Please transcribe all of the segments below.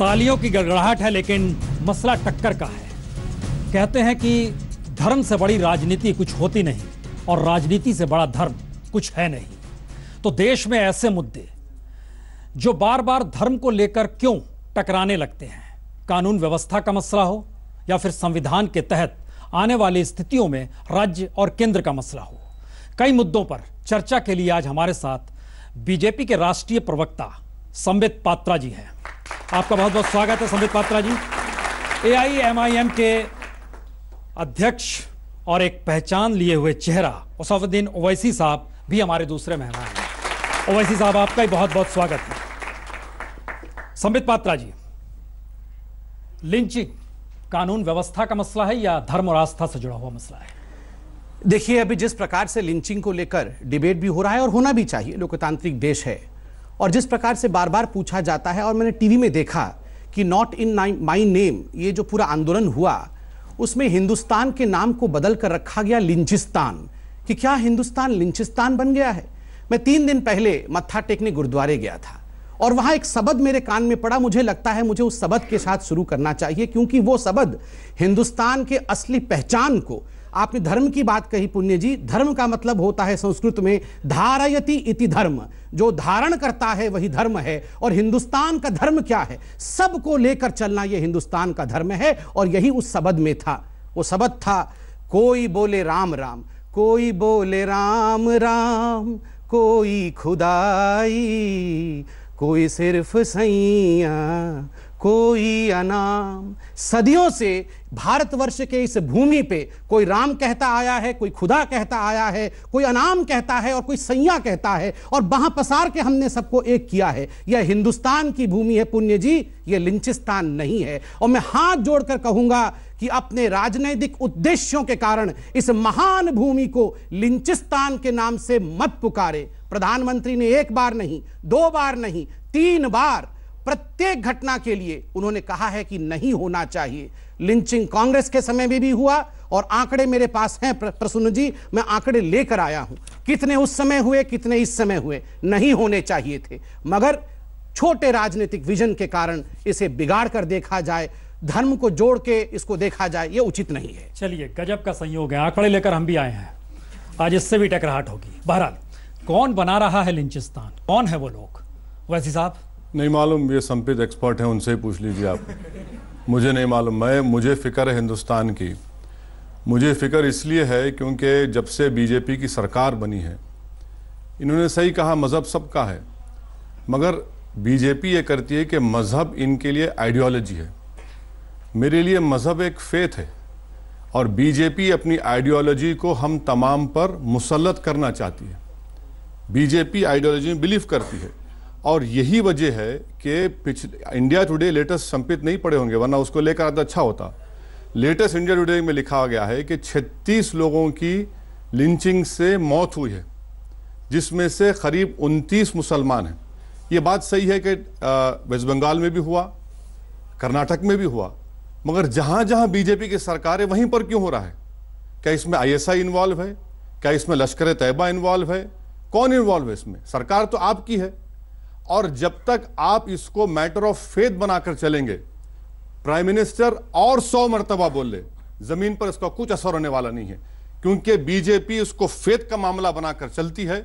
तालियों की गड़गड़ाहट है लेकिन मसला टक्कर का है कहते हैं कि धर्म से बड़ी राजनीति कुछ होती नहीं और राजनीति से बड़ा धर्म कुछ है नहीं तो देश में ऐसे मुद्दे जो बार बार धर्म को लेकर क्यों टकराने लगते हैं कानून व्यवस्था का मसला हो या फिर संविधान के तहत आने वाली स्थितियों में राज्य और केंद्र का मसला हो कई मुद्दों पर चर्चा के लिए आज हमारे साथ बीजेपी के राष्ट्रीय प्रवक्ता संबित पात्रा जी हैं आपका बहुत बहुत स्वागत है Sambit Patra ji A I M I M के अध्यक्ष और एक पहचान लिए हुए चेहरा उसफुद्दीन ओवैसी साहब भी हमारे दूसरे मेहमान हैं ओवैसी साहब आपका ही बहुत बहुत स्वागत है संबित पात्रा जी लिंचिंग कानून व्यवस्था का मसला है या धर्म और आस्था से जुड़ा हुआ मसला है देखिए अभी जिस प्रकार से लिंचिंग को लेकर डिबेट भी हो रहा है और होना भी चाहिए लोकतांत्रिक देश है और जिस प्रकार से बार बार पूछा जाता है और मैंने टीवी में देखा कि नॉट इन माई नेम ये जो पूरा आंदोलन हुआ उसमें हिंदुस्तान के नाम को बदल कर रखा गया लिंचिस्तान कि क्या हिंदुस्तान लिंचिस्तान बन गया है मैं तीन दिन पहले मत्था टेकने गुरुद्वारे गया था और वहां एक सबद मेरे कान में पड़ा मुझे लगता है मुझे उस सबद के साथ शुरू करना चाहिए क्योंकि वो सबद हिंदुस्तान के असली पहचान को आपने धर्म की बात कही पुण्य जी धर्म का मतलब होता है संस्कृत में धारयति इति धर्म जो धारण करता है वही धर्म है और हिंदुस्तान का धर्म क्या है सबको लेकर चलना यह हिंदुस्तान का धर्म है और यही उस शबद में था वो शबद था कोई बोले राम राम कोई बोले राम राम कोई खुदाई कोई सिर्फ सैया कोई अनाम सदियों से भारतवर्ष के इस भूमि पे कोई राम कहता आया है कोई खुदा कहता आया है कोई अनाम कहता है और कोई सैया कहता है और वहां पसार के हमने सबको एक किया है यह हिंदुस्तान की भूमि है पुण्य जी यह लिंचिस्तान नहीं है और मैं हाथ जोड़कर कहूंगा कि अपने राजनैतिक उद्देश्यों के कारण इस महान भूमि को लिंचिस्तान के नाम से मत पुकारे प्रधानमंत्री ने एक बार नहीं दो बार नहीं तीन बार प्रत्येक घटना के लिए उन्होंने कहा है कि नहीं होना चाहिए लिंचिंग कांग्रेस के समय में भी हुआ और आंकड़े मेरे पास हैं प्रसून जी मैं आंकड़े लेकर आया हूं कितने उस समय हुए कितने इस समय हुए नहीं होने चाहिए थे मगर छोटे राजनीतिक विजन के कारण इसे बिगाड़ कर देखा जाए धर्म को जोड़ के इसको देखा जाए ये उचित नहीं है चलिए गजब का संयोग है आंकड़े लेकर हम भी आए हैं आज इससे भी टकराहट होगी बहरहाल कौन बना रहा है लिंचिस्तान कौन है वो लोग वैसी साहब नहीं मालूम ये संपित एक्सपर्ट है उनसे ही पूछ लीजिए आप मुझे नहीं मालूम मैं मुझे फ़िक्र है हिंदुस्तान की मुझे फ़िक्र इसलिए है क्योंकि जब से बीजेपी की सरकार बनी है इन्होंने सही कहा मज़हब सबका है मगर बीजेपी ये करती है कि मज़हब इनके लिए आइडियोलॉजी है मेरे लिए मज़हब एक फेथ है और बीजेपी अपनी आइडियोलॉजी को हम तमाम पर मुसलत करना चाहती है बीजेपी आइडियोलॉजी में बिलीव करती है और यही वजह है कि पिछले इंडिया टुडे लेटेस्ट संपित नहीं पड़े होंगे वरना उसको लेकर आता अच्छा होता लेटेस्ट इंडिया टुडे में लिखा गया है कि 36 लोगों की लिंचिंग से मौत हुई है जिसमें से करीब 29 मुसलमान हैं ये बात सही है कि वेस्ट बंगाल में भी हुआ कर्नाटक में भी हुआ मगर जहाँ जहाँ बीजेपी की सरकार है वहीं पर क्यों हो रहा है क्या इसमें आई इन्वॉल्व है क्या इसमें लश्कर तैयबा इन्वॉल्व है कौन इन्वॉल्व है इसमें सरकार तो आपकी है और जब तक आप इसको मैटर ऑफ फेथ बनाकर चलेंगे प्राइम मिनिस्टर और सौ मरतबा बोल ले जमीन पर इसका कुछ असर होने वाला नहीं है क्योंकि बीजेपी इसको फेथ का मामला बनाकर चलती है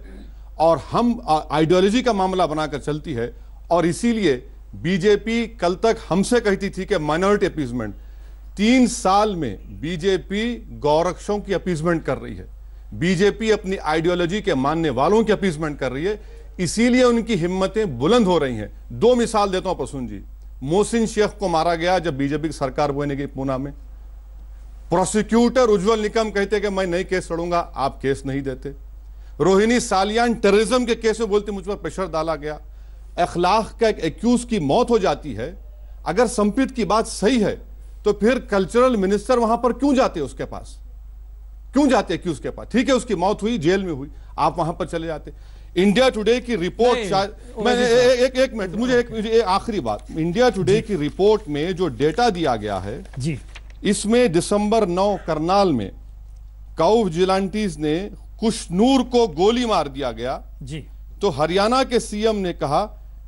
और हम आइडियोलॉजी का मामला बनाकर चलती है और इसीलिए बीजेपी कल तक हमसे कहती थी कि माइनॉरिटी अपीजमेंट तीन साल में बीजेपी गौरक्षों की अपीजमेंट कर रही है बीजेपी अपनी आइडियोलॉजी के मानने वालों की अपीजमेंट कर रही है इसीलिए उनकी हिम्मतें बुलंद हो रही हैं दो मिसाल देता हूं प्रसून जी मोहसिन शेख को मारा गया जब बीजेपी की सरकार बने गई पूना में प्रोसिक्यूटर उज्जवल निकम कहते कि मैं नहीं केस लड़ूंगा आप केस नहीं देते रोहिणी सालियान टेररिज्म के केस में बोलते मुझ पर प्रेशर डाला गया अखलाक का एक एक्यूज की मौत हो जाती है अगर संपित की बात सही है तो फिर कल्चरल मिनिस्टर वहां पर क्यों जाते उसके पास क्यों जाते एक्यूज के पास ठीक है उसकी मौत हुई जेल में हुई आप वहां पर चले जाते इंडिया टुडे की रिपोर्ट शायद मैंने एक एक मिनट मुझे एक, आखिरी बात इंडिया टुडे की रिपोर्ट में जो डेटा दिया गया है जी इसमें दिसंबर 9 करनाल में काउ जिलांटीज ने कुशनूर को गोली मार दिया गया जी तो हरियाणा के सीएम ने कहा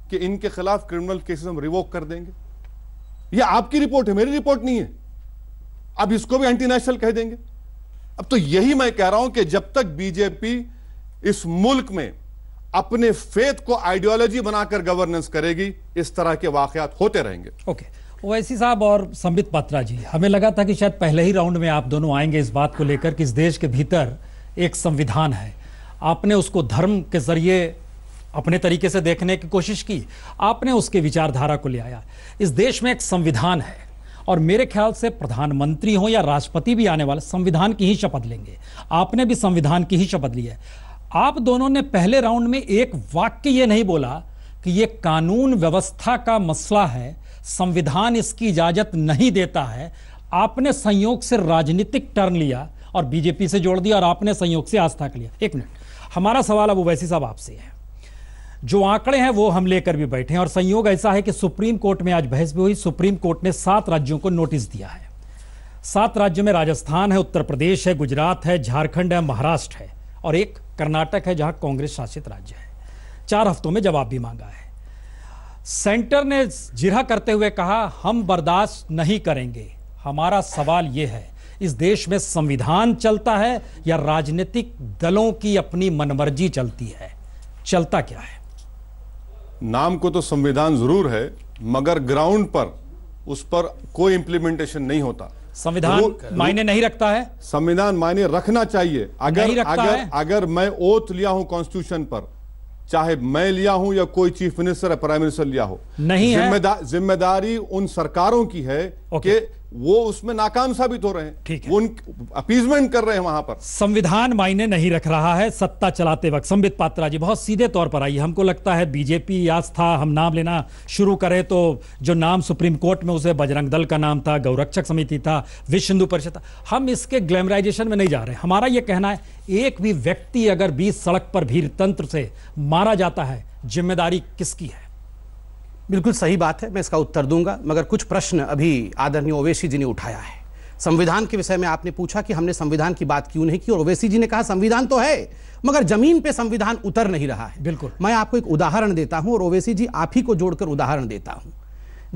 कि इनके खिलाफ क्रिमिनल केसेस हम रिवोक कर देंगे यह आपकी रिपोर्ट है मेरी रिपोर्ट नहीं है अब इसको भी एंटी नेशनल कह देंगे अब तो यही मैं कह रहा हूं कि जब तक बीजेपी इस मुल्क में अपने फेथ को आइडियोलॉजी बनाकर गवर्नेंस करेगी इस तरह के वाकत होते रहेंगे ओके ओवैसी साहब और संबित पात्रा जी हमें लगा था कि शायद पहले ही राउंड में आप दोनों आएंगे इस बात को लेकर कि इस देश के भीतर एक संविधान है आपने उसको धर्म के जरिए अपने तरीके से देखने की कोशिश की आपने उसके विचारधारा को ले आया इस देश में एक संविधान है और मेरे ख्याल से प्रधानमंत्री हो या राष्ट्रपति भी आने वाले संविधान की ही शपथ लेंगे आपने भी संविधान की ही शपथ ली है आप दोनों ने पहले राउंड में एक वाक्य ये नहीं बोला कि ये कानून व्यवस्था का मसला है संविधान इसकी इजाजत नहीं देता है आपने संयोग से राजनीतिक टर्न लिया और बीजेपी से जोड़ दिया और आपने संयोग से आस्था कर लिया एक मिनट हमारा सवाल अब वैसी साहब आपसे है जो आंकड़े हैं वो हम लेकर भी बैठे हैं और संयोग ऐसा है कि सुप्रीम कोर्ट में आज बहस भी हुई सुप्रीम कोर्ट ने सात राज्यों को नोटिस दिया है सात राज्यों में राजस्थान है उत्तर प्रदेश है गुजरात है झारखंड है महाराष्ट्र है और एक कर्नाटक है जहां कांग्रेस शासित राज्य है चार हफ्तों में जवाब भी मांगा है सेंटर ने जिरा करते हुए कहा हम बर्दाश्त नहीं करेंगे हमारा सवाल यह है इस देश में संविधान चलता है या राजनीतिक दलों की अपनी मनमर्जी चलती है चलता क्या है नाम को तो संविधान जरूर है मगर ग्राउंड पर उस पर कोई इंप्लीमेंटेशन नहीं होता संविधान मायने नहीं रखता है संविधान मायने रखना चाहिए अगर अगर अगर मैं ओथ लिया हूं कॉन्स्टिट्यूशन पर चाहे मैं लिया हूं या कोई चीफ मिनिस्टर या प्राइम मिनिस्टर लिया हो नहीं जिम्मेदारी उन सरकारों की है कि वो उसमें नाकाम साबित हो रहे हैं ठीक है वो अपीजमेंट कर रहे हैं वहां पर संविधान मायने नहीं रख रहा है सत्ता चलाते वक्त संबित पात्रा जी बहुत सीधे तौर पर आई हमको लगता है बीजेपी आस्था हम नाम लेना शुरू करें तो जो नाम सुप्रीम कोर्ट में उसे बजरंग दल का नाम था गौरक्षक समिति था विश्व हिंदू परिषद था हम इसके ग्लैमराइजेशन में नहीं जा रहे हमारा यह कहना है एक भी व्यक्ति अगर बीस सड़क पर भीड़ तंत्र से मारा जाता है जिम्मेदारी किसकी है बिल्कुल सही बात है मैं इसका उत्तर दूंगा मगर कुछ प्रश्न अभी आदरणीय ओवैसी जी ने उठाया है संविधान के विषय में आपने पूछा कि हमने संविधान की बात क्यों नहीं की और ओवैसी जी ने कहा संविधान तो है मगर जमीन पे संविधान उतर नहीं रहा है बिल्कुल मैं आपको एक उदाहरण देता हूं और ओवैसी जी आप ही को जोड़कर उदाहरण देता हूं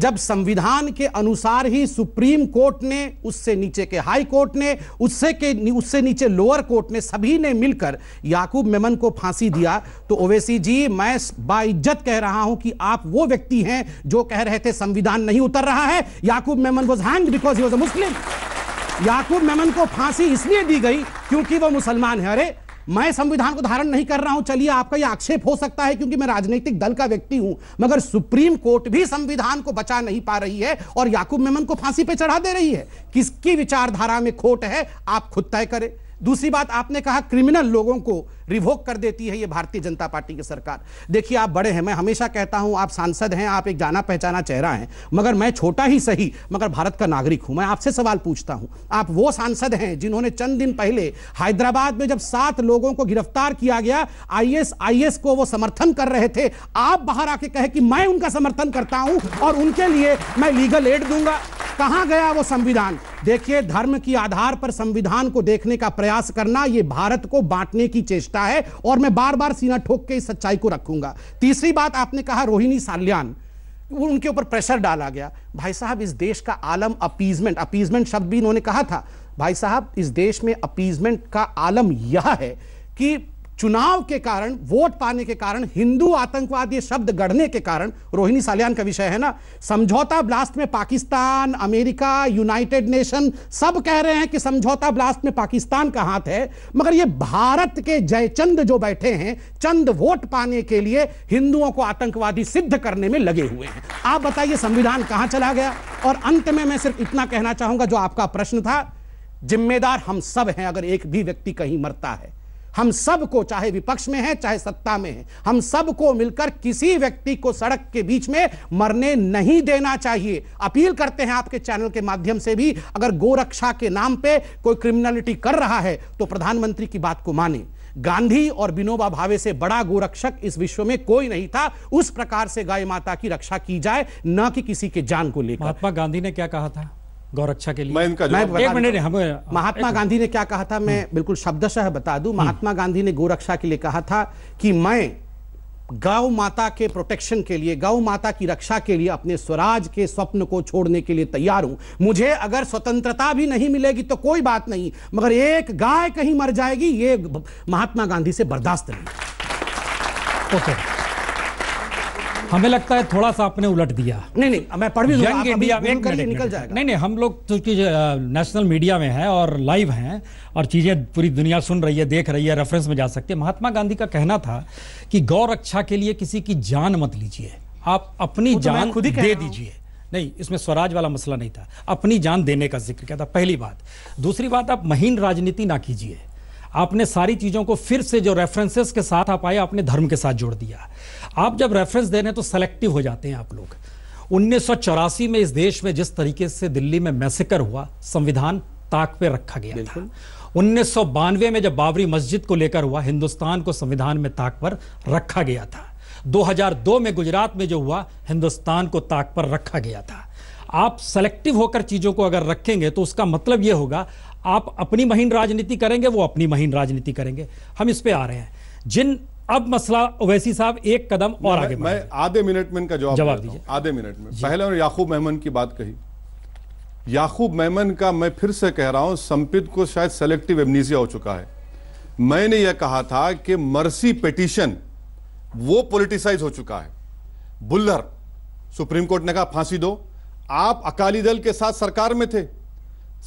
जब संविधान के अनुसार ही सुप्रीम कोर्ट ने उससे नीचे के हाई कोर्ट ने उससे के उससे नीचे लोअर कोर्ट ने सभी ने मिलकर याकूब मेमन को फांसी दिया तो ओवैसी जी मैं बाइज्जत कह रहा हूं कि आप वो व्यक्ति हैं जो कह रहे थे संविधान नहीं उतर रहा है Yakub Memon was hang because he was a Muslim Yakub Memon को फांसी इसलिए दी गई क्योंकि वो मुसलमान है अरे मैं संविधान को धारण नहीं कर रहा हूं चलिए आपका यह आक्षेप हो सकता है क्योंकि मैं राजनीतिक दल का व्यक्ति हूं मगर सुप्रीम कोर्ट भी संविधान को बचा नहीं पा रही है और याकूब मेमन को फांसी पर चढ़ा दे रही है किसकी विचारधारा में खोट है आप खुद तय करें दूसरी बात आपने कहा क्रिमिनल लोगों को रिवोक कर देती है ये भारतीय जनता पार्टी की सरकार देखिए आप बड़े हैं मैं हमेशा कहता हूं आप सांसद हैं आप एक जाना पहचाना चेहरा हैं मगर मैं छोटा ही सही मगर भारत का नागरिक हूं मैं आपसे सवाल पूछता हूं आप वो सांसद हैं जिन्होंने चंद दिन पहले हैदराबाद में जब सात लोगों को गिरफ्तार किया गया आई एस को वो समर्थन कर रहे थे आप बाहर आके कहे कि मैं उनका समर्थन करता हूं और उनके लिए मैं लीगल एड दूंगा कहाँ गया वो संविधान देखिए धर्म की आधार पर संविधान को देखने का प्रयास करना ये भारत को बांटने की चेष्टा है और मैं बार बार सीना ठोक के इस सच्चाई को रखूंगा तीसरी बात आपने कहा रोहिणी साल्यान उनके ऊपर प्रेशर डाला गया भाई साहब इस देश का आलम अपीजमेंट अपीजमेंट शब्द भी इन्होंने कहा था भाई साहब इस देश में अपीजमेंट का आलम यह है कि चुनाव के कारण वोट पाने के कारण हिंदू आतंकवाद ये शब्द गढ़ने के कारण रोहिणी सालियान का विषय है ना समझौता ब्लास्ट में पाकिस्तान अमेरिका यूनाइटेड नेशन सब कह रहे हैं कि समझौता ब्लास्ट में पाकिस्तान का हाथ है मगर ये भारत के जयचंद जो बैठे हैं चंद वोट पाने के लिए हिंदुओं को आतंकवादी सिद्ध करने में लगे हुए हैं आप बताइए संविधान कहां चला गया और अंत में मैं सिर्फ इतना कहना चाहूंगा जो आपका प्रश्न था जिम्मेदार हम सब हैं अगर एक भी व्यक्ति कहीं मरता है हम सबको चाहे विपक्ष में है चाहे सत्ता में है हम सबको मिलकर किसी व्यक्ति को सड़क के बीच में मरने नहीं देना चाहिए अपील करते हैं आपके चैनल के माध्यम से भी अगर गोरक्षा के नाम पे कोई क्रिमिनलिटी कर रहा है तो प्रधानमंत्री की बात को माने गांधी और विनोबा भावे से बड़ा गोरक्षक इस विश्व में कोई नहीं था उस प्रकार से गाय माता की रक्षा की जाए न कि किसी के जान को लेकर महात्मा गांधी ने क्या कहा था गौरक्षा के लिए मैं इनका मैं एक मिनट महात्मा गांधी ने क्या कहा था मैं हम्म। बिल्कुल शब्दशः बता दूं हम्म। महात्मा गांधी ने गोरक्षा के लिए कहा था कि मैं गौ माता के प्रोटेक्शन के लिए गौ माता की रक्षा के लिए अपने स्वराज के स्वप्न को छोड़ने के लिए तैयार हूं मुझे अगर स्वतंत्रता भी नहीं मिलेगी तो कोई बात नहीं मगर एक गाय कहीं मर जाएगी ये महात्मा गांधी से बर्दाश्त नहीं ओके okay. हमें लगता है थोड़ा सा आपने उलट दिया नहीं नहीं मैं पढ़ भी यंग इंडिया में निकल जाएगा नहीं नहीं हम लोग तो चूंकि नेशनल मीडिया में हैं और लाइव हैं और चीज़ें पूरी दुनिया सुन रही है देख रही है रेफरेंस में जा सकते हैं महात्मा गांधी का कहना था कि गौ रक्षा के लिए किसी की जान मत लीजिए आप अपनी तो जान खुद ही दे दीजिए नहीं इसमें स्वराज वाला मसला नहीं था अपनी जान देने का जिक्र किया था पहली बात दूसरी बात आप महीन राजनीति ना कीजिए आपने सारी चीज़ों को फिर से जो रेफरेंसेस के साथ आप आए आपने धर्म के साथ जोड़ दिया आप जब रेफरेंस दे रहे हैं तो सेलेक्टिव हो जाते हैं आप लोग उन्नीस में इस देश में जिस तरीके से दिल्ली में मैसेकर हुआ संविधान ताक पे रखा गया था उन्नीस में जब बाबरी मस्जिद को लेकर हुआ हिंदुस्तान को संविधान में ताक पर रखा गया था 2002 में गुजरात में जो हुआ हिंदुस्तान को ताक पर रखा गया था आप सेलेक्टिव होकर चीज़ों को अगर रखेंगे तो उसका मतलब यह होगा आप अपनी महीन राजनीति करेंगे वो अपनी महीन राजनीति करेंगे हम इस पे आ रहे हैं जिन अब मसला ओवैसी साहब एक कदम और आगे मैं आधे मिनट में इनका जवाब जवाब दीजिए आधे मिनट में पहले और याकूब मेहमन की बात कही याकूब मेहमन का मैं फिर से कह रहा हूं संपित को शायद सेलेक्टिव एमनीजिया हो चुका है मैंने यह कहा था कि मर्सी पिटिशन वो पोलिटिसाइज हो चुका है बुल्लर सुप्रीम कोर्ट ने कहा फांसी दो आप अकाली दल के साथ सरकार में थे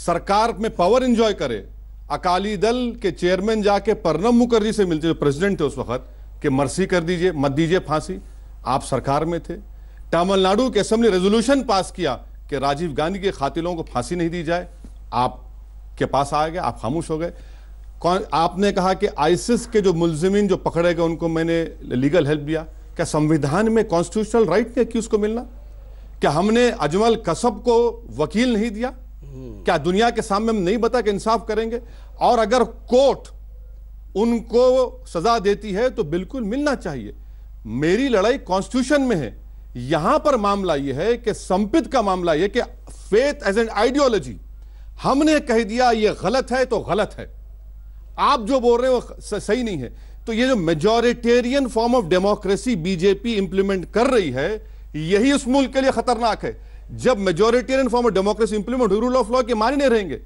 सरकार में पावर इंजॉय करे अकाली दल के चेयरमैन जाके प्रणब मुखर्जी से मिलते जो प्रेसिडेंट थे उस वक्त कि मर्सी कर दीजिए मत दीजिए फांसी आप सरकार में थे तमिलनाडु के असेंबली रेजोल्यूशन पास किया कि राजीव गांधी के खातिलों को फांसी नहीं दी जाए आप के पास आ गए आप खामोश हो गए कौन आपने कहा कि आइसिस के जो मुलजमिन जो पकड़े गए उनको मैंने लीगल हेल्प दिया क्या संविधान में कॉन्स्टिट्यूशनल राइट नहीं कि उसको मिलना क्या हमने अजमल कसब को वकील नहीं दिया क्या दुनिया के सामने हम नहीं बता कि इंसाफ करेंगे और अगर कोर्ट उनको सजा देती है तो बिल्कुल मिलना चाहिए मेरी लड़ाई कॉन्स्टिट्यूशन में है यहां पर मामला यह है कि संपित का मामला यह कि फेथ एज एन आइडियोलॉजी हमने कह दिया यह गलत है तो गलत है आप जो बोल रहे हो सही नहीं है तो ये जो majoritarian form of democracy BJP implement कर रही है यही उस मुल्क के लिए खतरनाक है जब majoritarian form of democracy implement हुई रूल ऑफ लॉ के माने नहीं रहेंगे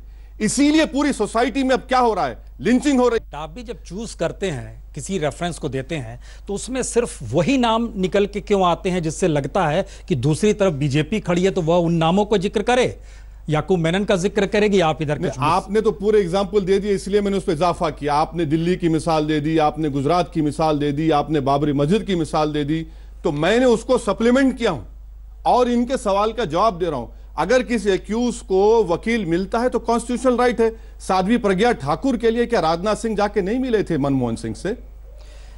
इसीलिए पूरी सोसाइटी में अब क्या हो रहा है लिंचिंग हो रही है आप भी जब चूज करते हैं किसी रेफरेंस को देते हैं तो उसमें सिर्फ वही नाम निकल के क्यों आते हैं जिससे लगता है कि दूसरी तरफ बीजेपी खड़ी है तो वह उन नामों को जिक्र करे याकूब मेनन का जिक्र करेगी आप इधर आपने तो पूरे एग्जाम्पल दे दिए इसलिए मैंने उस पर इजाफा किया आपने दिल्ली की मिसाल दे दी आपने गुजरात की मिसाल दे दी आपने बाबरी मस्जिद की मिसाल दे दी तो मैंने उसको सप्लीमेंट किया हूं और इनके सवाल का जवाब दे रहा हूं अगर किसी एक्यूज को वकील मिलता है तो कॉन्स्टिट्यूशनल राइट है साध्वी प्रज्ञा ठाकुर के लिए क्या राजनाथ सिंह जाके नहीं मिले थे मनमोहन सिंह से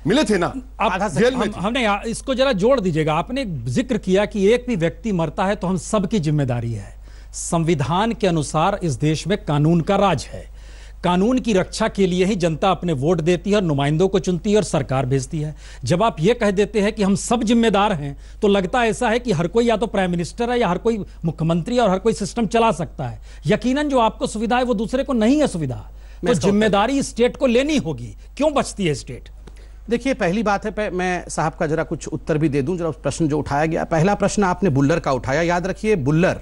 मिले थे ना आप जेल में हम, हमने इसको जरा जोड़ दीजिएगा आपने जिक्र किया कि एक भी व्यक्ति मरता है तो हम सबकी जिम्मेदारी है संविधान के अनुसार इस देश में कानून का राज है कानून की रक्षा के लिए ही जनता अपने वोट देती है और नुमाइंदों को चुनती है और सरकार भेजती है जब आप ये कह देते हैं कि हम सब जिम्मेदार हैं तो लगता ऐसा है कि हर कोई या तो प्राइम मिनिस्टर है या हर कोई मुख्यमंत्री और हर कोई सिस्टम चला सकता है यकीनन जो आपको सुविधा है वो दूसरे को नहीं है सुविधा तो, तो जिम्मेदारी स्टेट को लेनी होगी क्यों बचती है स्टेट देखिए पहली बात है मैं साहब का जरा कुछ उत्तर भी दे दूं जरा प्रश्न जो उठाया गया पहला प्रश्न आपने बुल्लर का उठाया याद रखिए बुल्लर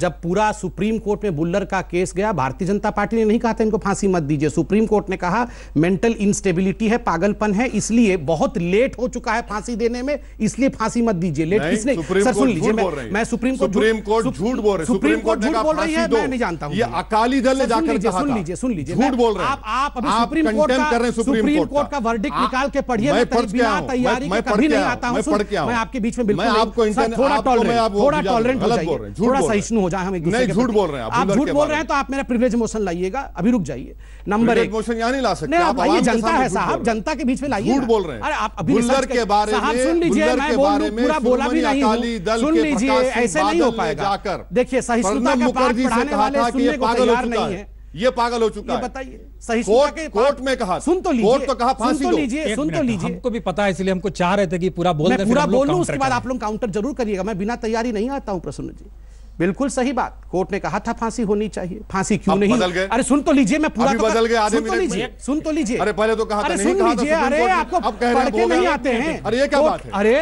जब पूरा सुप्रीम कोर्ट में बुल्लर का केस गया भारतीय जनता पार्टी ने नहीं कहा था इनको फांसी मत दीजिए सुप्रीम कोर्ट ने कहा मेंटल इंस्टेबिलिटी है पागलपन है इसलिए बहुत लेट हो चुका है फांसी देने में इसलिए फांसी मत दीजिए लेट किसने सर सुन लीजिए मैं, मैं सुप्रीम कोर्ट सुप्रीम कोर्ट झूठ बोल रहे सुप्रीम कोर्ट झूठ बोल रही है मैं नहीं जानता हूं ये अकाली दल ने जाकर कहा सुन लीजिए सुन लीजिए झूठ बोल रहे आप आप सुप्रीम कोर्ट का सुप्रीम कोर्ट का वर्डिक्ट निकाल के पढ़िए मैं बिना तैयारी के कभी नहीं आता हूं मैं आपके बीच में बिल्कुल थोड़ा टॉलरेंट तो थोड़ा टॉलरेंट हो जाइए थोड़ा सहिष्णु हो जाए हम एक दूसरे नहीं झूठ बोल रहे हैं आप झूठ बोल रहे हैं तो आप मेरा प्रिवेज मोशन लाइएगा अभी रुक जाइए नंबर एक मोशन यहाँ नहीं ला सकते आप भाई जनता है साहब जनता के बीच में लाइए झूठ बोल रहे हैं अरे आप अभी के बारे में सुन लीजिए मैं बोल पूरा बोला भी नहीं सुन लीजिए ऐसे नहीं हो पाएगा देखिए सहिष्णुता का पाठ पढ़ाने वाले सुनने को नहीं है ये पागल हो चुका है बताइए सही कोर्ट, के कोर्ट में कहा सुन तो लीजिए कोर्ट तो कहा फांसी सुन तो लीजिए सुन तो लीजिए हमको भी पता है इसलिए हमको चाह रहे थे कि पूरा बोल मैं पूरा बोलूं उसके बाद आप लोग काउंटर जरूर करिएगा मैं बिना तैयारी नहीं आता हूं प्रसन्न जी बिल्कुल सही बात कोर्ट ने कहा था फांसी होनी चाहिए फांसी क्यों नहीं बदल गए अरे सुन तो लीजिए मैं पूरा तो बदल गया सुन तो लीजिए सुन तो लीजिए अरे पहले तो कहा नहीं सुन लीजिए अरे आपको पढ़ के नहीं आते हैं अरे क्या बात है अरे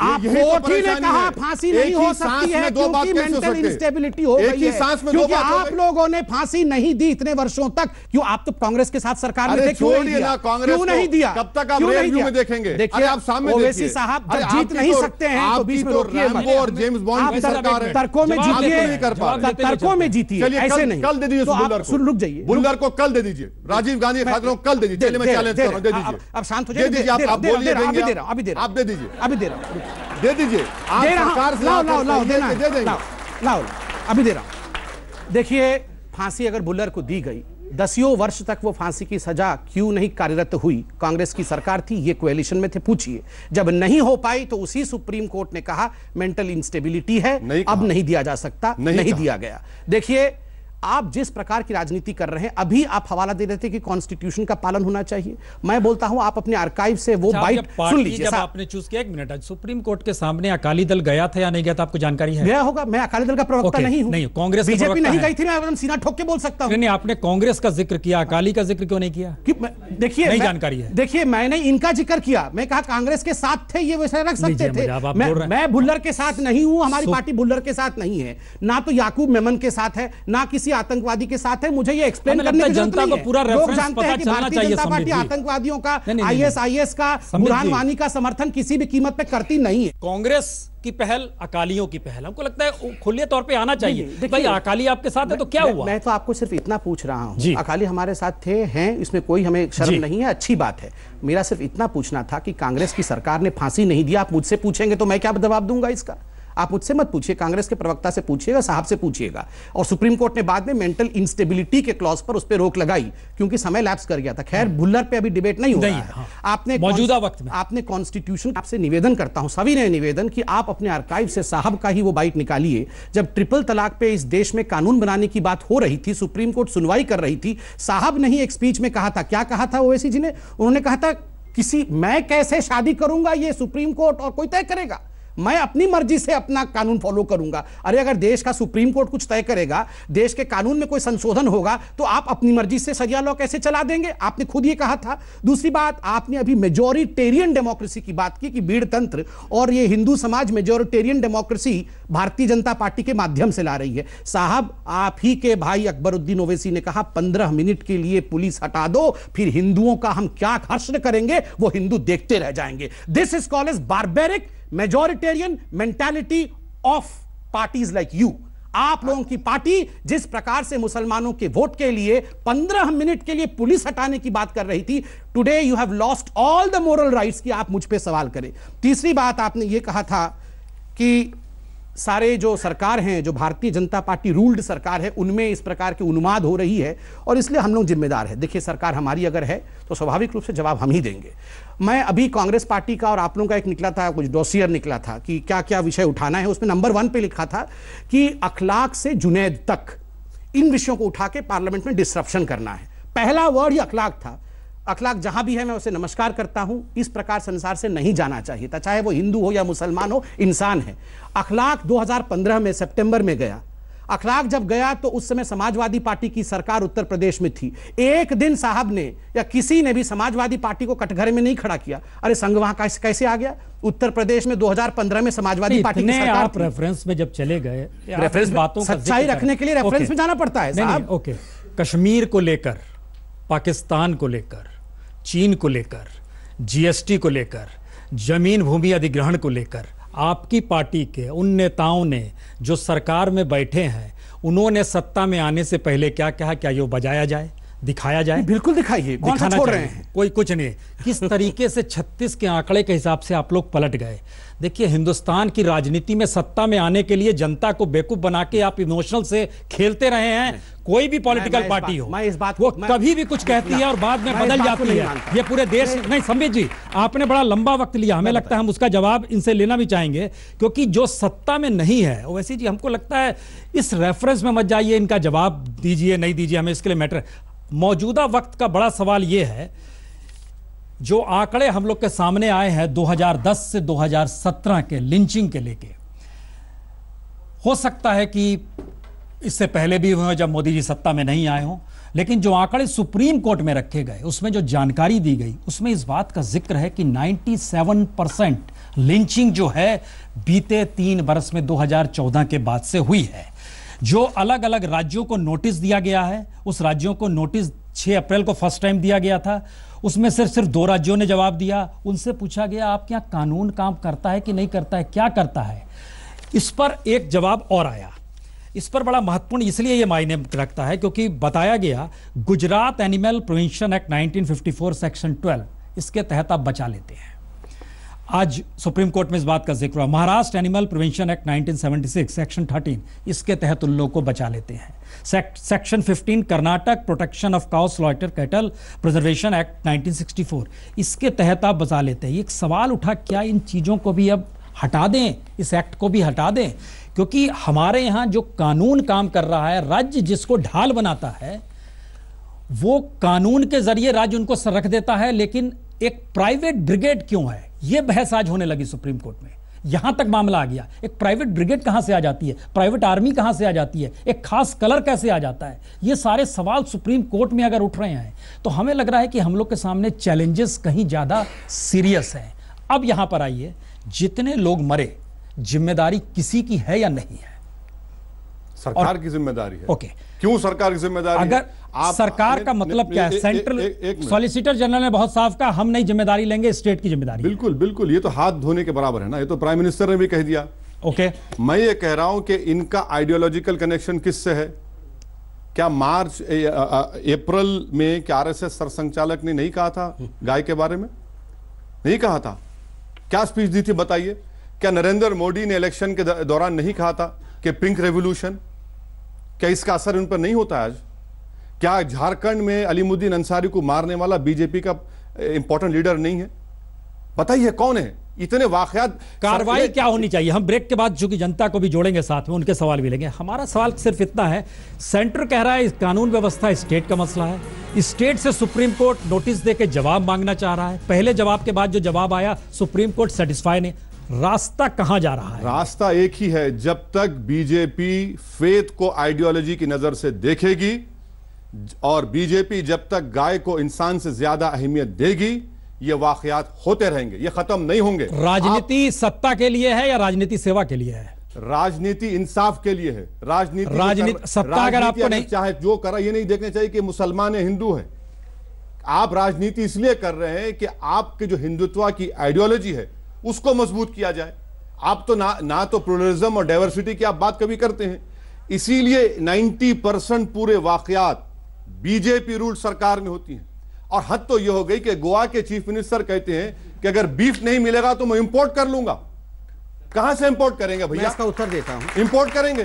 आप तो कोठी ने कहा फांसी नहीं हो सकती है क्योंकि मेंटल इंस्टेबिलिटी हो गई है क्योंकि आप लोगों ने फांसी नहीं दी इतने वर्षों तक क्यों आप तो कांग्रेस के साथ सरकार में थे क्यों नहीं दिया क्यों नहीं दिया कब तक आप रिव्यू में देखेंगे देखिए आप सामने ओवैसी साहब जब जीत नहीं तो- सकते हैं तो बीच में रोकिए और जेम्स बॉन्ड की सरकार है तर्कों में जीतिए तर्कों में जीतिए ऐसे नहीं कल दे दीजिए तो बुल्लर को रुक जाइए बुल्लर को कल दे दीजिए राजीव गांधी खातरों कल दे दीजिए चैलेंज कर रहा हूं दे दीजिए अब शांत हो जाइए आप बोलिए आप दे रहा हूं अभी दे रहा हूं अभी दे रहा हूं दे दीजिए दे रहा से लाओ लाओ लाओ देना दे दे लाओ लाओ अभी दे रहा हूँ देखिए फांसी अगर बुलर को दी गई दसियों वर्ष तक वो फांसी की सजा क्यों नहीं कार्यरत हुई कांग्रेस की सरकार थी ये क्वेलिशन में थे पूछिए जब नहीं हो पाई तो उसी सुप्रीम कोर्ट ने कहा मेंटल इंस्टेबिलिटी है नहीं अब नहीं दिया जा सकता नहीं, नहीं दिया गया देखिए आप जिस प्रकार की राजनीति कर रहे हैं अभी आप हवाला दे रहे थे कि कॉन्स्टिट्यूशन का पालन होना चाहिए मैं बोलता हूं आप अपने आर्काइव से वो बाइट अच्छा, सुन लीजिए जब आपने चूज किया एक मिनट आज सुप्रीम कोर्ट के सामने अकाली दल गया था या नहीं गया था आपको जानकारी है गया होगा मैं अकाली दल का प्रवक्ता नहीं हूं नहीं कांग्रेस बीजेपी नहीं गई थी मैं सीना ठोक के बोल सकता हूँ आपने कांग्रेस का जिक्र किया अकाली का जिक्र क्यों नहीं किया देखिए नहीं जानकारी है देखिए मैंने इनका जिक्र किया मैं कहा कांग्रेस के साथ थे ये वैसे रख सकते थे मैं भुल्लर के साथ नहीं हूं हमारी पार्टी भुल्लर के साथ नहीं है ना तो याकूब मेमन के साथ है ना किसी किसी आतंकवादी के साथ है मुझे ये एक्सप्लेन करने की जनता को पूरा लोग जानते हैं कि भारतीय जनता पार्टी आतंकवादियों का आईएस का बुरहान वानी का समर्थन किसी भी कीमत पे करती नहीं है कांग्रेस की पहल अकालियों की पहल हमको लगता है खुले तौर पे आना चाहिए भाई अकाली आपके साथ है तो क्या हुआ मैं तो आपको सिर्फ इतना पूछ रहा हूँ अकाली हमारे साथ थे हैं इसमें कोई हमें शर्म नहीं है अच्छी बात है मेरा सिर्फ इतना पूछना था कि कांग्रेस की सरकार ने फांसी नहीं दिया आप मुझसे पूछेंगे तो मैं क्या जवाब दूंगा इसका आप मुझसे मत पूछिए कांग्रेस के प्रवक्ता से पूछिएगा साहब से पूछिएगा और सुप्रीम कोर्ट ने बाद में मेंटल इंस्टेबिलिटी के क्लॉज पर उस पर रोक लगाई क्योंकि समय लैप्स कर गया था खैर हाँ। भुल्लर पे अभी डिबेट नहीं हुआ है हाँ। आपने मौजूदा वक्त में आपने कॉन्स्टिट्यूशन आपसे निवेदन करता हूं सभी ने निवेदन कि आप अपने आर्काइव से साहब का ही वो बाइट निकालिए जब ट्रिपल तलाक पे इस देश में कानून बनाने की बात हो रही थी सुप्रीम कोर्ट सुनवाई कर रही थी साहब ने ही एक स्पीच में कहा था क्या कहा था ओवैसी जी ने उन्होंने कहा था किसी मैं कैसे शादी करूंगा ये सुप्रीम कोर्ट और कोई तय करेगा मैं अपनी मर्जी से अपना कानून फॉलो करूंगा अरे अगर देश का सुप्रीम कोर्ट कुछ तय करेगा देश के कानून में कोई संशोधन होगा तो आप अपनी मर्जी से सरिया लॉ कैसे चला देंगे आपने खुद ये कहा था दूसरी बात आपने अभी मेजोरिटेरियन डेमोक्रेसी की बात की कि भीड़ तंत्र और ये हिंदू समाज मेजोरिटेरियन डेमोक्रेसी भारतीय जनता पार्टी के माध्यम से ला रही है साहब आप ही के भाई अकबरुद्दीन ओवैसी ने कहा पंद्रह मिनट के लिए पुलिस हटा दो फिर हिंदुओं का हम क्या हर्ष करेंगे वो हिंदू देखते रह जाएंगे this is call is barbaric majoritarian mentality of parties like you आप लोगों की पार्टी जिस प्रकार से मुसलमानों के वोट के लिए पंद्रह मिनट के लिए पुलिस हटाने की बात कर रही थी today you have lost all the moral rights की आप मुझ पे सवाल करें तीसरी बात आपने ये कहा था कि सारे जो सरकार हैं जो भारतीय जनता पार्टी रूल्ड सरकार है उनमें इस प्रकार की उन्माद हो रही है और इसलिए हम लोग जिम्मेदार हैं देखिए सरकार हमारी अगर है तो स्वाभाविक रूप से जवाब हम ही देंगे मैं अभी कांग्रेस पार्टी का और आप लोगों का एक निकला था कुछ डोसियर निकला था कि क्या क्या विषय उठाना है उसमें नंबर वन पे लिखा था कि अखलाक से जुनेद तक इन विषयों को उठा के पार्लियामेंट में डिस्ट्रप्शन करना है पहला वर्ड ही अखलाक था अखलाक जहां भी है मैं उसे नमस्कार करता हूं इस प्रकार संसार से नहीं जाना चाहिए था चाहे वो हिंदू हो या मुसलमान हो इंसान है अखलाक 2015 में सितंबर में गया अखलाक जब गया तो उस समय समाजवादी पार्टी की सरकार उत्तर प्रदेश में थी एक दिन साहब ने या किसी ने भी समाजवादी पार्टी को कटघरे में नहीं खड़ा किया अरे संघ वहां कैसे आ गया उत्तर प्रदेश में 2015 में समाजवादी पार्टी की सरकार आप रेफरेंस में जब चले गए रेफरेंस बातों सच्चाई रखने के लिए रेफरेंस में जाना पड़ता है कश्मीर को लेकर पाकिस्तान को लेकर चीन को लेकर जीएसटी को लेकर जमीन भूमि अधिग्रहण को लेकर आपकी पार्टी के उन नेताओं ने जो सरकार में बैठे हैं उन्होंने सत्ता में आने से पहले क्या कहा क्या ये बजाया जाए दिखाया जाए बिल्कुल दिखाइए दिखाना छोड़ रहे हैं कोई कुछ नहीं किस तरीके से 36 के आंकड़े के हिसाब से आप लोग पलट गए देखिए हिंदुस्तान की राजनीति में सत्ता में आने के लिए जनता को बेकूफ बना के आप इमोशनल से खेलते रहे हैं कोई भी पॉलिटिकल पार्टी हो मैं इस बात वो मैं, कभी भी कुछ कहती है और बाद में बदल जाती है ये पूरे देश नहीं समीर जी आपने बड़ा लंबा वक्त लिया हमें लगता है हम उसका जवाब इनसे लेना भी चाहेंगे क्योंकि जो सत्ता में नहीं है वैसे जी हमको लगता है इस रेफरेंस में मत जाइए इनका जवाब दीजिए नहीं दीजिए हमें इसके लिए मैटर मौजूदा वक्त का बड़ा सवाल ये है जो आंकड़े हम लोग के सामने आए हैं 2010 से 2017 के लिंचिंग के लेके हो सकता है कि इससे पहले भी हुए जब मोदी जी सत्ता में नहीं आए हों लेकिन जो आंकड़े सुप्रीम कोर्ट में रखे गए उसमें जो जानकारी दी गई उसमें इस बात का जिक्र है कि 97 परसेंट लिंचिंग जो है बीते तीन बरस में 2014 के बाद से हुई है जो अलग अलग राज्यों को नोटिस दिया गया है उस राज्यों को नोटिस 6 अप्रैल को फर्स्ट टाइम दिया गया था उसमें सिर्फ सिर्फ दो राज्यों ने जवाब दिया उनसे पूछा गया आपके यहाँ कानून काम करता है कि नहीं करता है क्या करता है इस पर एक जवाब और आया इस पर बड़ा महत्वपूर्ण इसलिए ये मायने रखता है क्योंकि बताया गया Gujarat animal prevention act 1954 section 12 इसके तहत आप बचा लेते हैं आज सुप्रीम कोर्ट में इस बात का जिक्र हुआ Maharashtra animal prevention act 1976 section 13 इसके तहत उन लोगों को बचा लेते हैं section 15 Karnataka protection of cow slaughter cattle preservation act 1964 इसके तहत आप बचा लेते हैं एक सवाल उठा क्या इन चीज़ों को भी अब हटा दें इस एक्ट को भी हटा दें क्योंकि हमारे यहाँ जो कानून काम कर रहा है राज्य जिसको ढाल बनाता है वो कानून के जरिए राज्य उनको रख देता है लेकिन एक प्राइवेट ब्रिगेड क्यों है यह बहस आज होने लगी सुप्रीम कोर्ट में यहां तक मामला आ गया एक प्राइवेट ब्रिगेड कहां से आ जाती है प्राइवेट आर्मी कहां से आ जाती है एक खास कलर कैसे आ जाता है ये सारे सवाल सुप्रीम कोर्ट में अगर उठ रहे हैं तो हमें लग रहा है कि हम लोग के सामने चैलेंजेस कहीं ज़्यादा सीरियस हैं अब यहां पर आइए जितने लोग मरे जिम्मेदारी किसी की है या नहीं है सरकार की जिम्मेदारी है ओके क्यों सरकार की जिम्मेदारी अगर आप सरकार का मतलब क्या है सेंट्रल सॉलिसिटर जनरल ने बहुत साफ कहा हम नहीं जिम्मेदारी लेंगे स्टेट की जिम्मेदारी बिल्कुल बिल्कुल ये तो हाथ धोने के बराबर है ना ये तो प्राइम मिनिस्टर ने भी कह दिया ओके मैं ये कह रहा हूं कि इनका आइडियोलॉजिकल कनेक्शन किससे है क्या मार्च अप्रैल में क्या आरएसएस सरसंचालक ने नहीं कहा था गाय के बारे में नहीं कहा था क्या स्पीच दी थी बताइए क्या नरेंद्र मोदी ने इलेक्शन के दौरान नहीं कहा था कि पिंक रेवोल्यूशन क्या इसका असर उन पर नहीं होता आज क्या झारखंड में अलीमुद्दीन अंसारी को मारने वाला बीजेपी का इंपॉर्टेंट लीडर नहीं है बताइए कौन है इतने वाकयात कार्रवाई क्या होनी चाहिए हम ब्रेक के बाद चूंकि जनता को भी जोड़ेंगे साथ में उनके सवाल भी लेंगे हमारा सवाल सिर्फ इतना है सेंटर कह रहा है इस कानून व्यवस्था स्टेट का मसला है स्टेट से सुप्रीम कोर्ट नोटिस देके जवाब मांगना चाह रहा है पहले जवाब के बाद जो जवाब आया सुप्रीम कोर्ट सेटिस्फाई नहीं रास्ता कहां जा रहा है रास्ता एक ही है जब तक बीजेपी फेथ को आइडियोलॉजी की नजर से देखेगी और बीजेपी जब तक गाय को इंसान से ज्यादा अहमियत देगी ये वाकयात होते रहेंगे ये खत्म नहीं होंगे राजनीति सत्ता के लिए है या राजनीति सेवा के लिए है राजनीति इंसाफ के लिए है राजनीति राजनीति सत्ता अगर आपको नहीं चाहे जो करा ये नहीं देखना चाहिए कि मुसलमान है हिंदू है आप राजनीति इसलिए कर रहे हैं कि आपके जो हिंदुत्व की आइडियोलॉजी है उसको मजबूत किया जाए आप तो ना ना तो प्लोरिज्म और डाइवर्सिटी की आप बात कभी करते हैं इसीलिए 90 परसेंट पूरे वाकयात बीजेपी रूल सरकार में होती हैं और हद तो यह हो गई कि गोवा के चीफ मिनिस्टर कहते हैं कि अगर बीफ नहीं मिलेगा तो मैं इंपोर्ट कर लूंगा कहां से इंपोर्ट करेंगे भैया उत्तर देता हूं इंपोर्ट करेंगे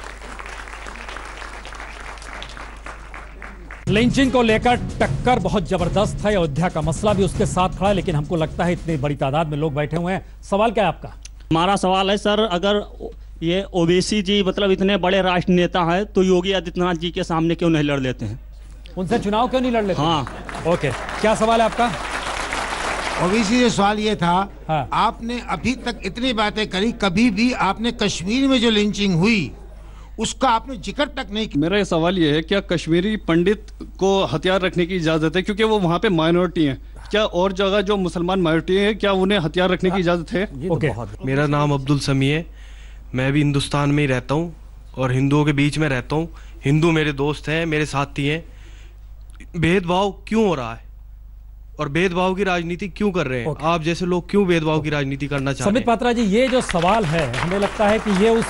लिंचिंग को लेकर टक्कर बहुत जबरदस्त है अयोध्या का मसला भी उसके साथ खड़ा है लेकिन हमको लगता है इतनी बड़ी तादाद में लोग बैठे हुए हैं सवाल क्या है आपका हमारा सवाल है सर अगर ये ओबीसी जी मतलब इतने बड़े राष्ट्र नेता है तो योगी आदित्यनाथ जी के सामने क्यों नहीं लड़ लेते हैं उनसे चुनाव क्यों नहीं लड़ लेते हाँ ओके क्या सवाल है आपका ओबीसी से सवाल ये था हाँ। आपने अभी तक इतनी बातें करी कभी भी आपने कश्मीर में जो लिंचिंग हुई उसका आपने जिक्र तक नहीं किया मेरा ये सवाल ये है क्या कश्मीरी पंडित को हथियार रखने की इजाज़त है क्योंकि वो वहाँ पे माइनॉरिटी हैं क्या और जगह जो मुसलमान माइनॉरिटी है क्या उन्हें हथियार रखने की इजाज़त है तो ओके तो मेरा नाम अब्दुल समी है मैं भी हिंदुस्तान में ही रहता हूँ और हिंदुओं के बीच में रहता हूँ हिंदू मेरे दोस्त हैं मेरे साथी हैं भेदभाव क्यों हो रहा है और भेदभाव की राजनीति क्यों कर रहे हैं आप जैसे लोग क्यों भेदभाव की राजनीति करना चाहते हैं समित पात्रा जी ये जो सवाल है हमें लगता है कि ये उस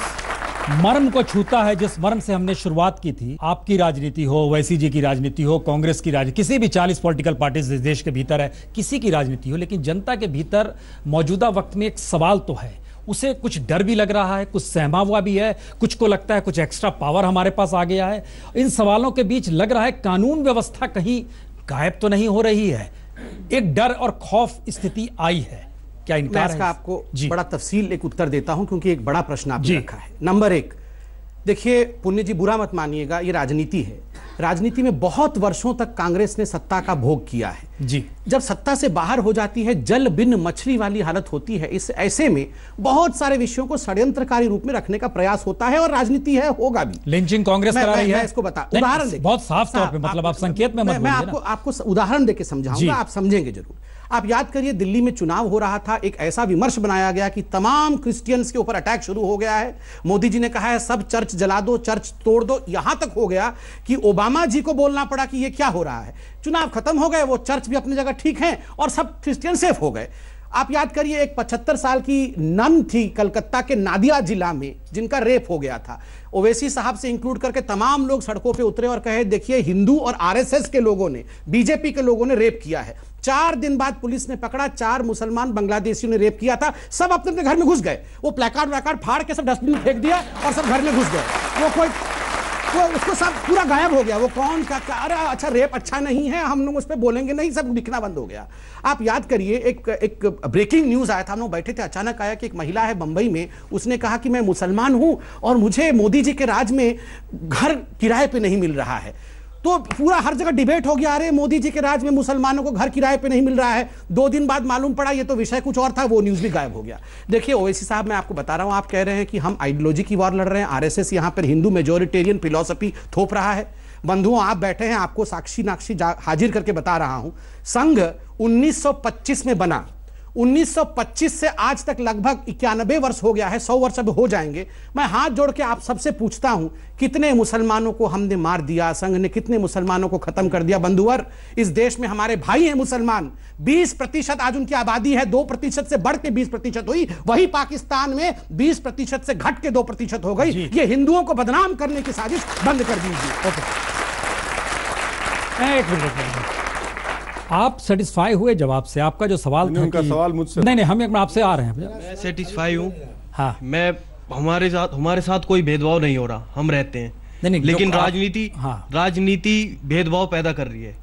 मर्म को छूता है जिस मर्म से हमने शुरुआत की थी आपकी राजनीति हो वैसी जी की राजनीति हो कांग्रेस की राजनीति किसी भी 40 पॉलिटिकल पार्टीज इस देश के भीतर है किसी की राजनीति हो लेकिन जनता के भीतर मौजूदा वक्त में एक सवाल तो है उसे कुछ डर भी लग रहा है कुछ सहमा हुआ भी है कुछ को लगता है कुछ एक्स्ट्रा पावर हमारे पास आ गया है इन सवालों के बीच लग रहा है कानून व्यवस्था कहीं गायब तो नहीं हो रही है एक डर और खौफ स्थिति आई है क्या इनकार है आपको बड़ा तफसील एक उत्तर देता हूं क्योंकि एक बड़ा प्रश्न आपने रखा है नंबर एक देखिए पुण्य जी बुरा मत मानिएगा ये राजनीति है राजनीति में बहुत वर्षों तक कांग्रेस ने सत्ता का भोग किया है जी जब सत्ता से बाहर हो जाती है जल बिन मछली वाली हालत होती है इस ऐसे में बहुत सारे विषयों को षड्यंत्रकारी रूप में रखने का प्रयास होता है और राजनीति है होगा भी लिंचिंग कांग्रेस करा रही है इसको बता उदाहरण बहुत साफ तौर पे मतलब आप संकेत में मैं आपको आपको उदाहरण देकर समझाऊंगा आप समझेंगे जरूर आप याद करिए दिल्ली में चुनाव हो रहा था एक ऐसा विमर्श बनाया गया कि तमाम क्रिश्चियंस के ऊपर अटैक शुरू हो गया है मोदी जी ने कहा है सब चर्च जला दो चर्च तोड़ दो यहां तक हो गया कि ओबामा जी को बोलना पड़ा कि यह क्या हो रहा है चुनाव खत्म हो गए वो चर्च भी अपनी जगह ठीक हैं और सब क्रिश्चियन सेफ हो गए आप याद करिए एक 75 साल की नन थी कलकत्ता के नादिया जिला में जिनका रेप हो गया था ओवैसी साहब से इंक्लूड करके तमाम लोग सड़कों पे उतरे और कहे देखिए हिंदू और आरएसएस के लोगों ने बीजेपी के लोगों ने रेप किया है चार दिन बाद पुलिस ने पकड़ा चार मुसलमान बांग्लादेशियों ने रेप किया था सब अपने अपने घर में घुस गए वो प्लेकार्ड व्लैकार्ड फाड़ के सब डस्टबिन फेंक दिया और सब घर में घुस गए वो कोई वो उसको सब पूरा गायब हो गया वो कौन का, अरे अच्छा रेप अच्छा नहीं है हम लोग उस पर बोलेंगे नहीं सब लिखना बंद हो गया आप याद करिए एक एक ब्रेकिंग न्यूज़ आया था हम लोग बैठे थे अचानक आया कि एक महिला है बम्बई में उसने कहा कि मैं मुसलमान हूँ और मुझे मोदी जी के राज में घर किराए पर नहीं मिल रहा है तो पूरा हर जगह डिबेट हो गया अरे मोदी जी के राज में मुसलमानों को घर किराए पे नहीं मिल रहा है दो दिन बाद मालूम पड़ा ये तो विषय कुछ और था वो न्यूज़ भी गायब हो गया देखिए ओवैसी साहब मैं आपको बता रहा हूं आप कह रहे हैं कि हम आइडियोलॉजी की वॉर लड़ रहे हैं आरएसएस यहां पर हिंदू मेजोरिटेरियन फिलोसफी थोप रहा है बंधुओं आप बैठे हैं आपको साक्षी नाक्षी हाजिर करके बता रहा हूं संघ उन्नीस में बना 1925 से आज तक लगभग इक्यानबे वर्ष हो गया है सौ वर्ष अब हो जाएंगे मैं हाथ जोड़ के आप सबसे पूछता हूं कितने मुसलमानों को हमने मार दिया संघ ने कितने मुसलमानों को खत्म कर दिया बंधुअर इस देश में हमारे भाई हैं मुसलमान 20 प्रतिशत आज उनकी आबादी है दो प्रतिशत से बढ़ के बीस प्रतिशत हुई वही पाकिस्तान में बीस प्रतिशत से घट के दो प्रतिशत हो गई ये हिंदुओं को बदनाम करने की साजिश बंद कर दीजिए ओके एक मिनट आप सेटिस्फाई हुए जवाब से आपका जो सवाल था उनका सवाल मुझसे नहीं नहीं हम एक आपसे आ रहे हैं मैं सेटिस्फाई हूँ हाँ मैं हमारे साथ हमारे साथ कोई भेदभाव नहीं हो रहा हम रहते हैं नहीं, नहीं, लेकिन राजनीति हाँ राजनीति भेदभाव पैदा कर रही है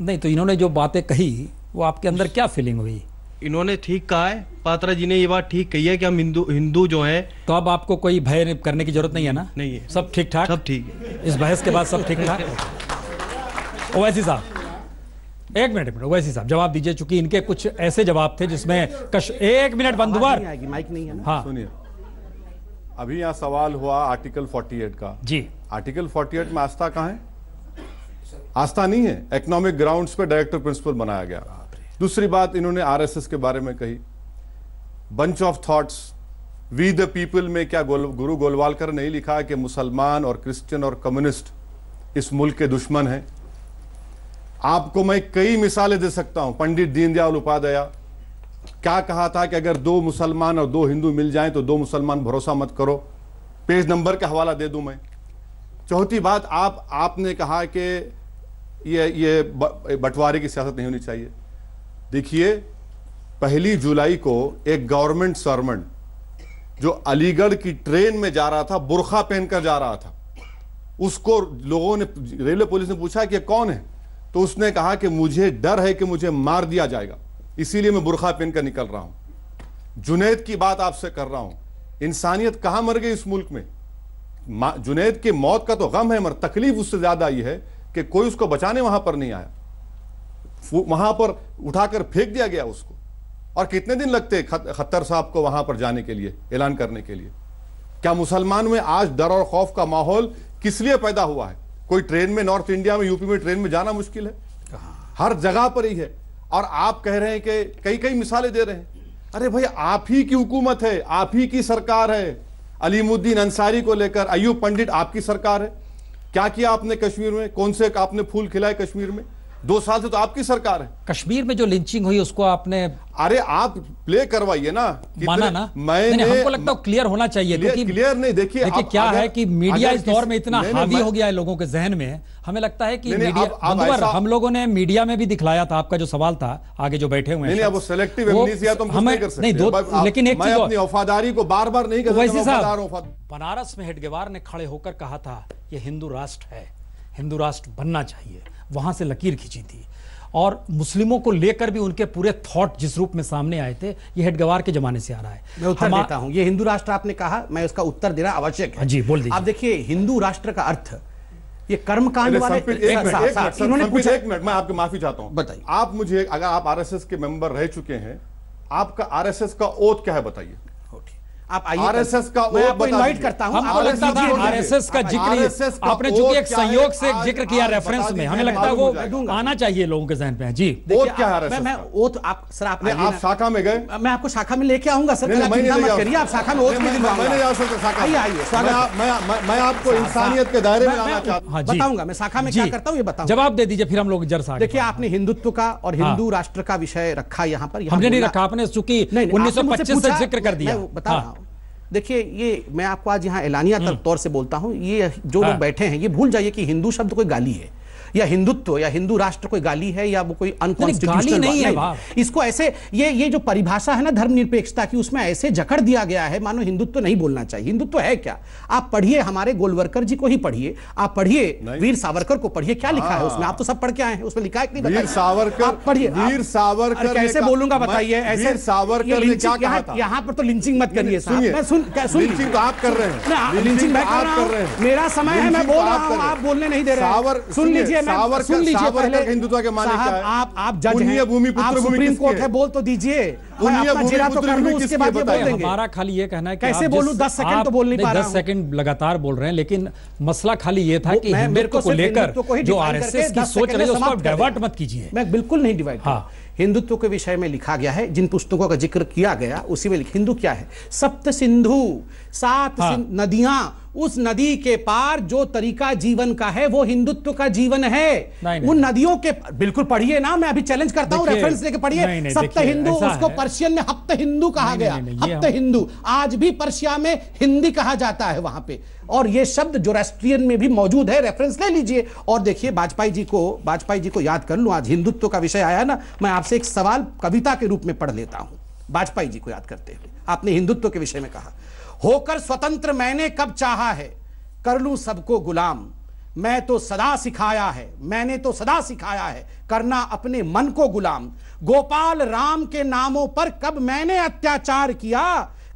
नहीं तो इन्होंने जो बातें कही वो आपके अंदर क्या फीलिंग हुई इन्होंने ठीक कहा है पात्रा जी ने ये बात ठीक कही है कि हम हिंदू हिंदू जो है तो अब आपको कोई भय करने की जरूरत नहीं है ना नहीं है सब ठीक ठाक सब ठीक है इस बहस के बाद सब ठीक ठाक ओवैसी साहब एक मिनट एक मिनट वैसी साहब जवाब दीजिए चूंकि इनके कुछ ऐसे जवाब थे जिसमें कश एक मिनट बंधुआर माइक नहीं है ना हाँ सुनिए अभी यहाँ सवाल हुआ आर्टिकल 48 का जी आर्टिकल 48 में आस्था कहा है आस्था नहीं है इकोनॉमिक ग्राउंड्स पे डायरेक्टर प्रिंसिपल बनाया गया दूसरी बात इन्होंने आर के बारे में कही bunch of thoughts we the people में क्या गोल, गुरु गोलवालकर ने लिखा है कि मुसलमान और क्रिश्चियन और कम्युनिस्ट इस मुल्क के दुश्मन हैं आपको मैं कई मिसालें दे सकता हूं पंडित दीनदयाल उपाध्याय क्या कहा था कि अगर दो मुसलमान और दो हिंदू मिल जाएं तो दो मुसलमान भरोसा मत करो पेज नंबर का हवाला दे दूं मैं चौथी बात आप आपने कहा कि ये ये बंटवारे की सियासत नहीं होनी चाहिए देखिए पहली जुलाई को एक गवर्नमेंट सर्वेंट जो अलीगढ़ की ट्रेन में जा रहा था बुरखा पहनकर जा रहा था उसको लोगों ने रेलवे पुलिस ने पूछा कि कौन है तो उसने कहा कि मुझे डर है कि मुझे मार दिया जाएगा इसीलिए मैं बुरखा पहनकर निकल रहा हूं जुनेद की बात आपसे कर रहा हूं इंसानियत कहां मर गई इस मुल्क में जुनेद की मौत का तो गम है मगर तकलीफ उससे ज्यादा ये है कि कोई उसको बचाने वहां पर नहीं आया वहां पर उठाकर फेंक दिया गया उसको और कितने दिन लगते खत्तर साहब को वहां पर जाने के लिए ऐलान करने के लिए क्या मुसलमान में आज डर और खौफ का माहौल किस लिए पैदा हुआ है कोई ट्रेन में नॉर्थ इंडिया में यूपी में ट्रेन में जाना मुश्किल है हर जगह पर ही है और आप कह रहे हैं कि कई कई मिसालें दे रहे हैं अरे भाई आप ही की हुकूमत है आप ही की सरकार है अलीमुद्दीन अंसारी को लेकर अयूब पंडित आपकी सरकार है क्या किया आपने कश्मीर में कौन से आपने फूल खिलाए कश्मीर में दो साल से तो आपकी सरकार है कश्मीर में जो लिंचिंग हुई उसको आपने अरे आप प्ले करवाइए ना माना ना मैंने हमको लगता है क्लियर होना चाहिए क्लियर, क्लियर नहीं देखिए देखिए क्या है कि मीडिया इस दौर में इतना हावी हो गया है लोगों के जहन में हमें लगता है कि मीडिया हम लोगों ने मीडिया में भी दिखलाया था आपका जो सवाल था आगे जो बैठे हुए तो हमें नहीं दो लेकिन एक चीज वफादारी को बार बार नहीं वैसे बनारस में हेडगेवार ने खड़े होकर कहा था ये हिंदू राष्ट्र है हिंदू राष्ट्र बनना चाहिए वहां से लकीर खींची थी और मुस्लिमों को लेकर भी उनके पूरे थॉट जिस रूप में सामने आए थे ये हेडगवार के जमाने से आ रहा है मैं उत्तर देता हूं ये हिंदू राष्ट्र आपने कहा मैं उसका उत्तर देना आवश्यक है जी बोल दीजिए आप देखिए हिंदू राष्ट्र का अर्थ ये कर्मकांड वाले एक मिनट इन्होंने पूछा एक मैं आपकी माफी चाहता हूँ बताइए आप मुझे अगर आप आरएसएस के मेंबर रह चुके हैं आपका आरएसएस का ओथ क्या है बताइए आप आरएसएस का मैं आपको इनवाइट करता हूं हमको लगता था आरएसएस का जिक्र आपने चूंकि एक संयोग से जिक्र किया रेफरेंस में हमें लगता है वो आना चाहिए लोगों के जहन पे जी ओथ क्या है ओथ आप सर आप शाखा में गए मैं आपको शाखा में लेके आऊंगा सर करिए आप शाखा में ओथ मैं नहीं मैं आपको इंसानियत के दायरे में हाँ, बताऊंगा मैं शाखा में क्या करता ये जवाब दे दीजिए फिर हम लोग जर देखिए आपने हिंदुत्व का और हाँ। हिंदू राष्ट्र का विषय रखा यहाँ पर हमने नहीं रखा आपने चूंकि उन्नीस सौ पच्चीस से जिक्र कर दिया बता रहा हूँ देखिए ये मैं आपको आज यहाँ ऐलानिया हम्म। तौर से बोलता हूँ ये जो लोग हाँ। बैठे हैं ये भूल जाइए कि हिंदू शब्द कोई गाली है या हिंदुत्व या हिंदू राष्ट्र कोई गाली है या वो कोई अनकॉन्स्टिट्यूशनल नहीं, नहीं है इसको ऐसे ये ये जो परिभाषा है ना धर्मनिरपेक्षता की उसमें ऐसे जकड़ दिया गया है मानो हिंदुत्व नहीं बोलना चाहिए हिंदुत्व है क्या आप पढ़िए हमारे गोलवरकर जी को ही पढ़िए आप पढ़िए वीर सावरकर को पढ़िए क्या लिखा है हाँ। उसमें आप तो सब पढ़ के आए हैं उसमें लिखा है नहीं वीर सावरकर पढ़िए वीर सावरकर कैसे बोलूंगा बताइए ऐसे सावरकर ने क्या कहा था यहाँ पर तो लिंचिंग मत करिए लिंचिंग तो आप कर रहे हैं लिंचिंग तो मैं कर रहा मेरा समय है मैं बोल रहा तो हूँ आप बोलने नहीं दे रहे सुन लीजिए सावर सुन लीजिए पहले हिंदुत्व के माने क्या है आप आप जज हैं भूमि पुत्र भूमि सुप्रीम कोर्ट है बोल तो दीजिए तो हमारा खाली ये कहना है कि कैसे बोलूं दस सेकंड तो बोल नहीं पा रहा दस सेकंड लगातार बोल रहे हैं लेकिन मसला खाली ये था कि हिंदुत्व को लेकर जो आरएसएस की सोच रहे डाइवर्ट मत कीजिए मैं बिल्कुल नहीं डिवाइड हाँ हिंदुत्व के विषय में लिखा गया है जिन पुस्तकों का जिक्र किया गया उसी में हिंदू क्या है सप्त सिंधु सात हाँ। नदियां उस नदी के पार जो तरीका जीवन का है वो हिंदुत्व का जीवन है उन नदियों के बिल्कुल पढ़िए ना मैं अभी चैलेंज करता हूँ रेफरेंस लेके पढ़िए सप्त हिंदू उसको पर्शियन में हप्त हिंदू कहा गया हप्त हिंदू आज भी पर्शिया में हिंदी कहा जाता है वहां पे और ये शब्द जो राष्ट्रियन में भी मौजूद है रेफरेंस ले लीजिए और देखिए वाजपेयी जी को वाजपेयी जी को याद कर लूं आज हिंदुत्व का विषय आया ना मैं आपसे एक सवाल कविता के रूप में पढ़ लेता हूं वाजपेयी जी को याद करते हुए आपने हिंदुत्व के विषय में कहा होकर स्वतंत्र मैंने कब चाहा है कर लू सबको गुलाम मैं तो सदा सिखाया है मैंने तो सदा सिखाया है करना अपने मन को गुलाम गोपाल राम के नामों पर कब मैंने अत्याचार किया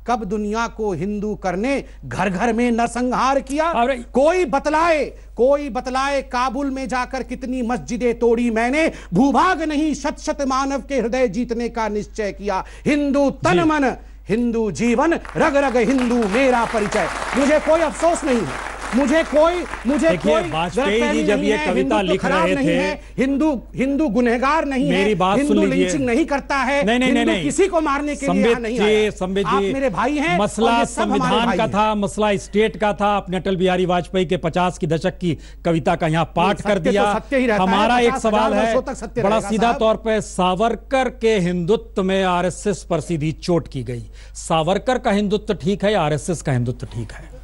कब दुनिया को हिंदू करने घर घर में नरसंहार किया कोई बतलाए कोई बतलाए काबुल में जाकर कितनी मस्जिदें तोड़ी मैंने भूभाग नहीं शत शत मानव के हृदय जीतने का निश्चय किया हिंदू तन मन हिंदू जीवन रग रग हिंदू मेरा परिचय मुझे कोई अफसोस नहीं है मुझे कोई मुझे कोई वाजपेयी जी जब ये कविता तो लिख रहे थे हिंदू हिंदू गुनहगार नहीं मेरी बात हिंदू नहीं करता है नहीं नहीं नहीं किसी को मारने के लिए नहीं जी संबित जी मेरे भाई हैं मसला संविधान का था मसला स्टेट का था अपने अटल बिहारी वाजपेयी के पचास की दशक की कविता का यहाँ पाठ कर तो दिया हमारा एक सवाल है बड़ा सीधा तौर पर सावरकर के हिंदुत्व में आर पर सीधी चोट की गई सावरकर का हिंदुत्व ठीक है या आरएसएस का हिंदुत्व ठीक है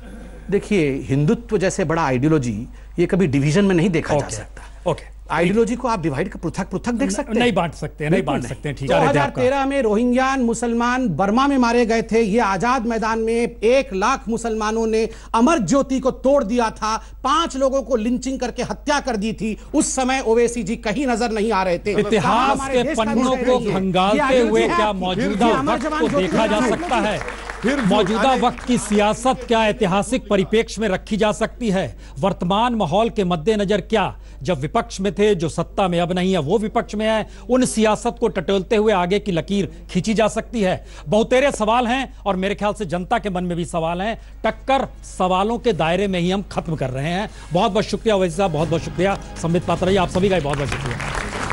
देखिए हिंदुत्व जैसे बड़ा आइडियोलॉजी ये कभी डिवीजन में नहीं देखा okay. जा सकता ओके आइडियोलॉजी को आप डिवाइड कर पृथक पृथक देख सकते नहीं बांट सकते नहीं बांट सकते हैं ठीक है दो हजार तेरह में रोहिंग्यान मुसलमान बर्मा में मारे गए थे ये आजाद मैदान में एक लाख मुसलमानों ने अमर ज्योति को तोड़ दिया था पांच लोगों को लिंचिंग करके हत्या कर दी थी उस समय ओवैसी जी कहीं नजर नहीं आ रहे थे इतिहास के पन्नों को खंगालते हुए क्या मौजूदा वक्त को देखा जा सकता है फिर मौजूदा वक्त की सियासत क्या ऐतिहासिक परिपेक्ष में रखी जा सकती है वर्तमान माहौल के मद्देनजर क्या जब विपक्ष में थे जो सत्ता में अब नहीं है वो विपक्ष में है उन सियासत को टटोलते हुए आगे की लकीर खींची जा सकती है बहुतेरे सवाल हैं और मेरे ख्याल से जनता के मन में भी सवाल हैं टक्कर सवालों के दायरे में ही हम खत्म कर रहे हैं बहुत बहुत शुक्रिया वैसे साहब बहुत बहुत शुक्रिया संबित पात्रा जी आप सभी का बहुत बहुत शुक्रिया